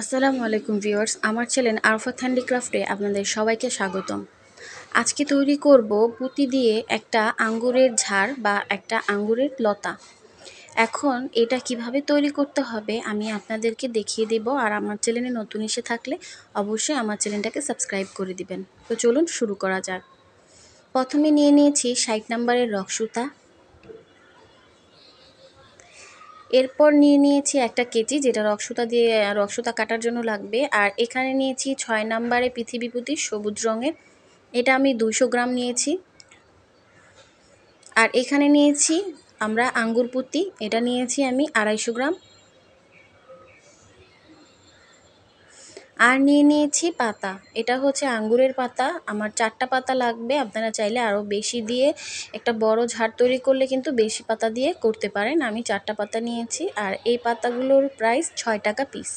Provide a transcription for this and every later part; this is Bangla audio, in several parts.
আসসালামু আলাইকুম ভিউয়ার্স আমার চ্যানেল আরফাত হ্যান্ডিক্রাফটে আপনাদের সবাইকে স্বাগতম আজকে তৈরি করব পুঁতি দিয়ে একটা আঙ্গুরের ঝাড় বা একটা আঙ্গুরের লতা এখন এটা কিভাবে তৈরি করতে হবে আমি আপনাদেরকে দেখিয়ে দেব আর আমার চ্যানেলে নতুন এসে থাকলে অবশ্যই আমার চ্যানেলটাকে সাবস্ক্রাইব করে দিবেন তো চলুন শুরু করা যাক প্রথমে নিয়ে নিয়েছি ষাট নাম্বারের রক সুতা এরপর নিয়ে নিয়েছি একটা কেচি যেটা রক্সুতা দিয়ে রক্সুতা কাটার জন্য লাগবে আর এখানে নিয়েছি ছয় নাম্বারে পৃথিবীপতি সবুজ রঙের এটা আমি দুশো গ্রাম নিয়েছি আর এখানে নিয়েছি আমরা আঙ্গুর পুতি এটা নিয়েছি আমি আড়াইশো গ্রাম আর নিয়ে নিয়েছি পাতা এটা হচ্ছে আঙ্গুরের পাতা আমার চারটা পাতা লাগবে আপনারা চাইলে আরও বেশি দিয়ে একটা বড় ঝাড় তৈরি করলে কিন্তু বেশি পাতা দিয়ে করতে পারেন আমি চারটা পাতা নিয়েছি আর এই পাতাগুলোর প্রাইস ছয় টাকা পিস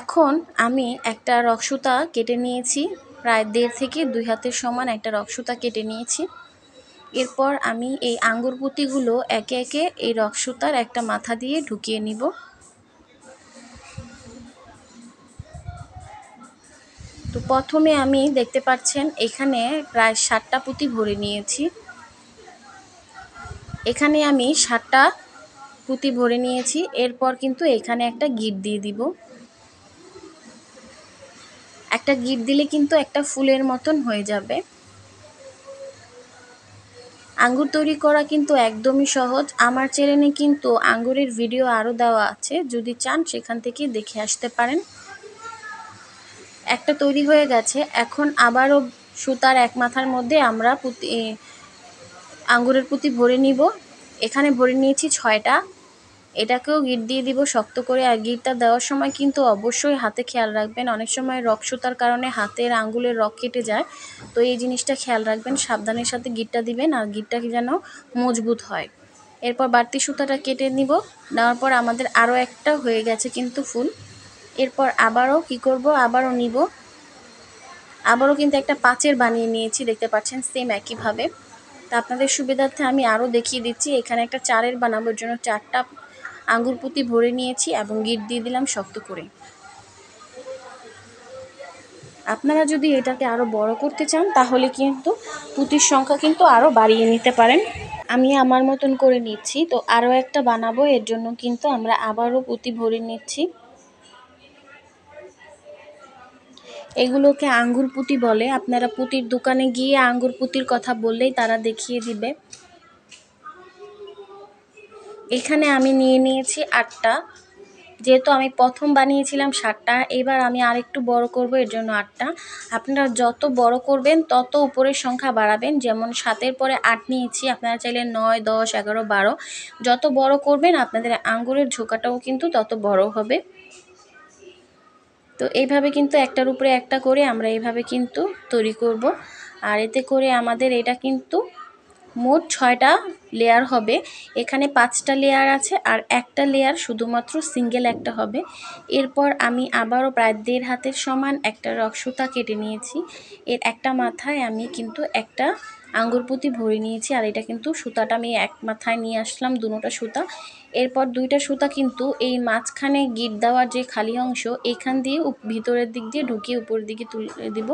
এখন আমি একটা রক্সুতা কেটে নিয়েছি প্রায় দেড় থেকে দুই হাতের সমান একটা রক্সুতা কেটে নিয়েছি এরপর আমি এই আঙ্গুর পুঁতিগুলো একে একে এই রক সুতার একটা মাথা দিয়ে ঢুকিয়ে নিব তো প্রথমে আমি দেখতে পাচ্ছেন এখানে প্রায় ষাটটা পুঁতি ভরে নিয়েছি এখানে আমি ষাটটা পুঁতি ভরে নিয়েছি এরপর কিন্তু এখানে একটা গিট দিয়ে দিব একটা গিট দিলে কিন্তু একটা ফুলের মতন হয়ে যাবে আঙ্গুর তৈরি করা কিন্তু একদমই সহজ আমার চ্যানেলে কিন্তু আঙ্গুরের ভিডিও আরও দেওয়া আছে যদি চান সেখান থেকে দেখে আসতে পারেন একটা তৈরি হয়ে গেছে এখন আবারও সুতার এক মাথার মধ্যে আমরা পুঁতি আঙ্গুরের পুঁতি ভরে নিব এখানে ভরে নিয়েছি ছয়টা এটাকেও গিট দিয়ে দিব শক্ত করে আর গিটটা দেওয়ার সময় কিন্তু অবশ্যই হাতে খেয়াল রাখবেন অনেক সময় রক সুতার কারণে হাতের আঙ্গুলের রক কেটে যায় তো এই জিনিসটা খেয়াল রাখবেন সাবধানের সাথে গিটটা দিবেন আর গিটটাকে যেন মজবুত হয় এরপর বাড়তি সুতাটা কেটে নিব নেওয়ার পর আমাদের আরও একটা হয়ে গেছে কিন্তু ফুল এরপর আবারও কি করব আবারও নিব আবারও কিন্তু একটা পাঁচের বানিয়ে নিয়েছি দেখতে পাচ্ছেন সেম একইভাবে তা আপনাদের সুবিধার্থে আমি আরও দেখিয়ে দিচ্ছি এখানে একটা চারের বানাবোর জন্য চারটা আঙুর পুঁতি ভরে নিয়েছি এবং গিট দিয়ে দিলাম শক্ত করে আপনারা যদি এটাকে আরও বড় করতে চান তাহলে কিন্তু পুঁতির সংখ্যা কিন্তু আরও বাড়িয়ে নিতে পারেন আমি আমার মতন করে নিচ্ছি তো আরও একটা বানাবো এর জন্য কিন্তু আমরা আবারও পুঁতি ভরে নিচ্ছি এগুলোকে আঙ্গুর পুঁতি বলে আপনারা পুঁতির দোকানে গিয়ে আঙ্গুর পুঁতির কথা বললেই তারা দেখিয়ে দিবে এখানে আমি নিয়ে নিয়েছি আটটা যেহেতু আমি প্রথম বানিয়েছিলাম সাতটা এবার আমি আর একটু বড় করব এর জন্য আটটা আপনারা যত বড় করবেন তত উপরের সংখ্যা বাড়াবেন যেমন সাতের পরে আট নিয়েছি আপনারা চাইলে নয় দশ এগারো বারো যত বড় করবেন আপনাদের আঙ্গুরের ঝোঁকাটাও কিন্তু তত বড় হবে তো এইভাবে কিন্তু একটার উপরে একটা করে আমরা এইভাবে কিন্তু তৈরি করব আর এতে করে আমাদের এটা কিন্তু মোট ছয়টা লেয়ার হবে এখানে পাঁচটা লেয়ার আছে আর একটা লেয়ার শুধুমাত্র সিঙ্গেল একটা হবে এরপর আমি আবারও প্রায় দেড় হাতের সমান একটা রক সুতা কেটে নিয়েছি এর একটা মাথায় আমি কিন্তু একটা আঙ্গুর পুঁতি ভরে নিয়েছি আর এটা কিন্তু সুতাটা আমি এক মাথায় নিয়ে আসলাম দুটা সুতা এরপর দুইটা সুতা কিন্তু এই মাঝখানে গিট দেওয়ার যে খালি অংশ এখান দিয়ে ভিতরের দিক দিয়ে ঢুকিয়ে উপরের দিকে তুলে দিব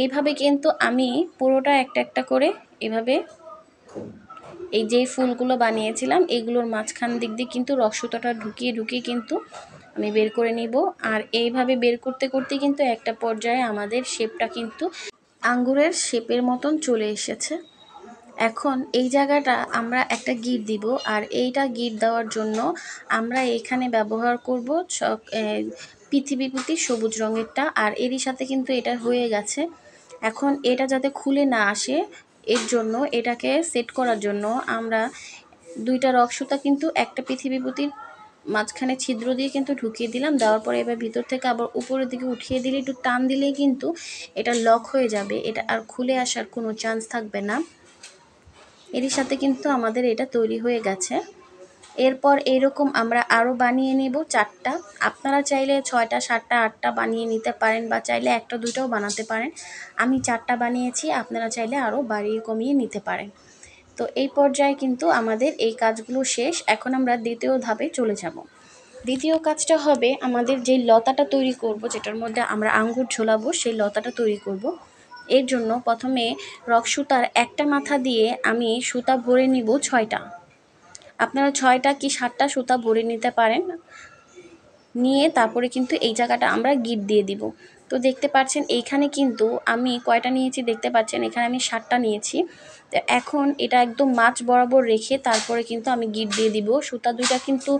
এইভাবে কিন্তু আমি পুরোটা একটা একটা করে এভাবে এই যে ফুলগুলো বানিয়েছিলাম এগুলোর মাঝখান দিক দিয়ে কিন্তু রসতাটা ঢুকিয়ে ঢুকিয়ে কিন্তু আমি বের করে নিব আর এইভাবে বের করতে করতে কিন্তু একটা পর্যায়ে আমাদের শেপটা কিন্তু আঙ্গুরের শেপের মতন চলে এসেছে এখন এই জায়গাটা আমরা একটা গিট দিব আর এইটা গিট দেওয়ার জন্য আমরা এখানে ব্যবহার করব পৃথিবীপতি সবুজ রঙেরটা আর এরই সাথে কিন্তু এটা হয়ে গেছে এখন এটা যাতে খুলে না আসে এর জন্য এটাকে সেট করার জন্য আমরা দুইটা রক্সুতা কিন্তু একটা পৃথিবী মাঝখানে ছিদ্র দিয়ে কিন্তু ঢুকিয়ে দিলাম দেওয়ার পরে এবার ভিতর থেকে আবার উপরের দিকে উঠিয়ে দিলে একটু টান দিলেই কিন্তু এটা লক হয়ে যাবে এটা আর খুলে আসার কোনো চান্স থাকবে না এর সাথে কিন্তু আমাদের এটা তৈরি হয়ে গেছে এরপর এরকম আমরা আরও বানিয়ে নেব চারটা আপনারা চাইলে ছয়টা সাতটা আটটা বানিয়ে নিতে পারেন বা চাইলে একটা দুটোও বানাতে পারেন আমি চারটা বানিয়েছি আপনারা চাইলে আরও বাড়িয়ে কমিয়ে নিতে পারেন তো এই পর্যায়ে কিন্তু আমাদের এই কাজগুলো শেষ এখন আমরা দ্বিতীয় ধাপে চলে যাব দ্বিতীয় কাজটা হবে আমাদের যে লতাটা তৈরি করব যেটার মধ্যে আমরা আঙ্গুর ঝোলাবো সেই লতাটা তৈরি করব। এর জন্য প্রথমে রক সুতার একটা মাথা দিয়ে আমি সুতা ভরে নিব ছয়টা আপনারা ছয়টা কি সাতটা সুতা ভরে নিতে পারেন নিয়ে তারপরে কিন্তু এই জায়গাটা আমরা গিট দিয়ে দিব তো দেখতে পাচ্ছেন এইখানে কিন্তু আমি কয়টা নিয়েছি দেখতে পাচ্ছেন এখানে আমি সাতটা নিয়েছি তো এখন এটা একদম মাছ বরাবর রেখে তারপরে কিন্তু আমি গিট দিয়ে দিব সুতা দুইটা কিন্তু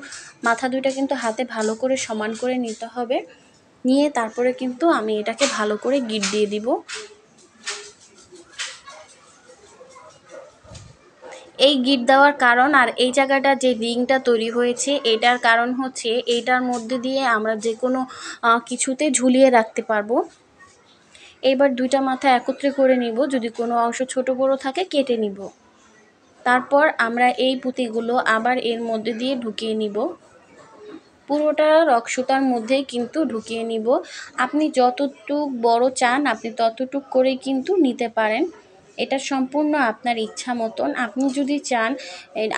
মাথা দুইটা কিন্তু হাতে ভালো করে সমান করে নিতে হবে নিয়ে তারপরে কিন্তু আমি এটাকে ভালো করে গিট দিয়ে দিব এই গিট দেওয়ার কারণ আর এই জায়গাটা যে রিংটা তৈরি হয়েছে এটার কারণ হচ্ছে এটার মধ্যে দিয়ে আমরা যে কোনো কিছুতে ঝুলিয়ে রাখতে পারবো এবার দুইটা মাথা একত্রে করে নিব যদি কোনো অংশ ছোট বড় থাকে কেটে নিব তারপর আমরা এই পুঁতিগুলো আবার এর মধ্যে দিয়ে ঢুকিয়ে নিব পুরোটা রক্সুতার মধ্যে কিন্তু ঢুকিয়ে নিব আপনি যতটুক বড় চান আপনি ততটুক করে কিন্তু নিতে পারেন এটা সম্পূর্ণ আপনার ইচ্ছা মতন আপনি যদি চান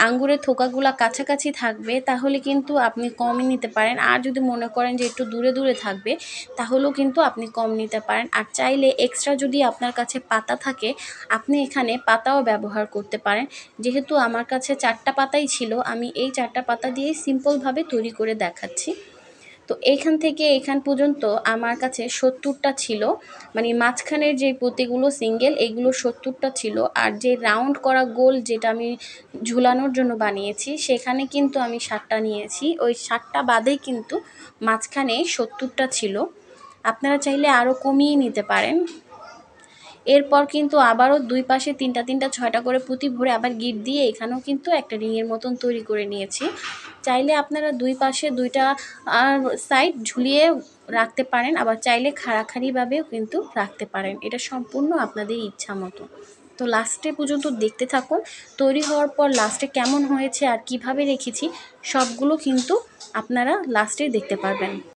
আঙ্গুরের থোকাগুলা কাছাকাছি থাকবে তাহলে কিন্তু আপনি কমই নিতে পারেন আর যদি মনে করেন যে একটু দূরে দূরে থাকবে তাহলেও কিন্তু আপনি কম নিতে পারেন আর চাইলে এক্সট্রা যদি আপনার কাছে পাতা থাকে আপনি এখানে পাতাও ব্যবহার করতে পারেন যেহেতু আমার কাছে চারটা পাতাই ছিল আমি এই চারটা পাতা দিয়েই সিম্পলভাবে তৈরি করে দেখাচ্ছি তো এইখান থেকে এখান পর্যন্ত আমার কাছে সত্তরটা ছিল মানে মাঝখানের যে পুঁতিগুলো সিঙ্গেল এগুলো সত্তরটা ছিল আর যে রাউন্ড করা গোল যেটা আমি ঝুলানোর জন্য বানিয়েছি সেখানে কিন্তু আমি ষাটটা নিয়েছি ওই ষাটটা বাদেই কিন্তু মাঝখানে সত্তরটা ছিল আপনারা চাইলে আরও কমিয়ে নিতে পারেন এরপর কিন্তু আবারও দুই পাশে তিনটা তিনটা ছয়টা করে পুঁতি ভরে আবার গিট দিয়ে এখানেও কিন্তু একটা রিংয়ের মতন তৈরি করে নিয়েছি চাইলে আপনারা দুই পাশে দুইটা সাইড ঝুলিয়ে রাখতে পারেন আবার চাইলে খাড়াখাড়িভাবেও কিন্তু রাখতে পারেন এটা সম্পূর্ণ আপনাদের ইচ্ছা মতো তো লাস্টে পর্যন্ত দেখতে থাকুন তৈরি হওয়ার পর লাস্টে কেমন হয়েছে আর কিভাবে রেখেছি সবগুলো কিন্তু আপনারা লাস্টে দেখতে পারবেন